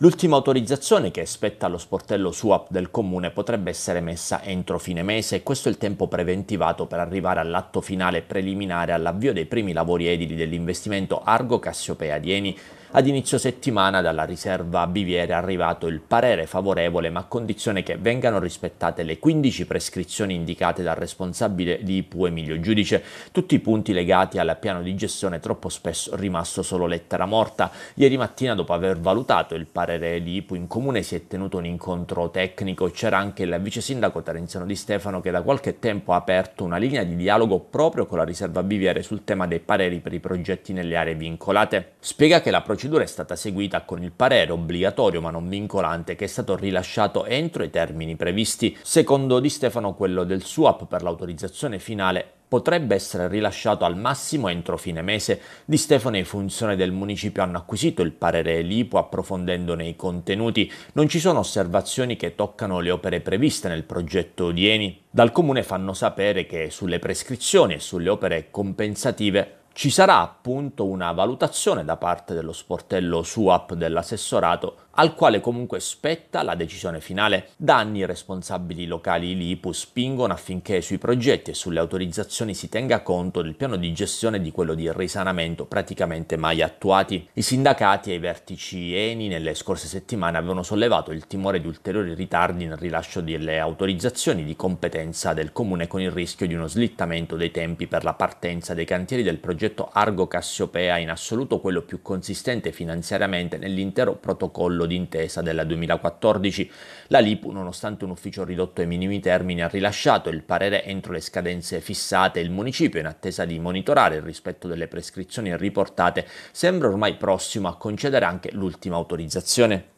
L'ultima autorizzazione che spetta allo sportello SWAP del comune potrebbe essere messa entro fine mese e questo è il tempo preventivato per arrivare all'atto finale preliminare all'avvio dei primi lavori edili dell'investimento Argo Cassiopea di Eni ad inizio settimana dalla riserva Biviere è arrivato il parere favorevole ma a condizione che vengano rispettate le 15 prescrizioni indicate dal responsabile di IPU Emilio Giudice, tutti i punti legati al piano di gestione troppo spesso rimasto solo lettera morta. Ieri mattina dopo aver valutato il parere di IPU in comune si è tenuto un incontro tecnico, c'era anche il vice sindaco Terenziano Di Stefano che da qualche tempo ha aperto una linea di dialogo proprio con la riserva Biviere sul tema dei pareri per i progetti nelle aree vincolate. Spiega che la procedura procedura è stata seguita con il parere obbligatorio ma non vincolante che è stato rilasciato entro i termini previsti. Secondo Di Stefano quello del swap per l'autorizzazione finale potrebbe essere rilasciato al massimo entro fine mese. Di Stefano e i funzionari del municipio hanno acquisito il parere LIPO approfondendone i contenuti. Non ci sono osservazioni che toccano le opere previste nel progetto di Eni. Dal comune fanno sapere che sulle prescrizioni e sulle opere compensative ci sarà appunto una valutazione da parte dello sportello SUAP dell'assessorato al quale comunque spetta la decisione finale. Da anni i responsabili locali LIPU spingono affinché sui progetti e sulle autorizzazioni si tenga conto del piano di gestione e di quello di risanamento praticamente mai attuati. I sindacati e i vertici ENI nelle scorse settimane avevano sollevato il timore di ulteriori ritardi nel rilascio delle autorizzazioni di competenza del comune con il rischio di uno slittamento dei tempi per la partenza dei cantieri del progetto Argo Cassiopea, in assoluto quello più consistente finanziariamente nell'intero protocollo d'intesa del 2014. La LIPU, nonostante un ufficio ridotto ai minimi termini, ha rilasciato il parere entro le scadenze fissate. Il municipio, in attesa di monitorare il rispetto delle prescrizioni riportate, sembra ormai prossimo a concedere anche l'ultima autorizzazione.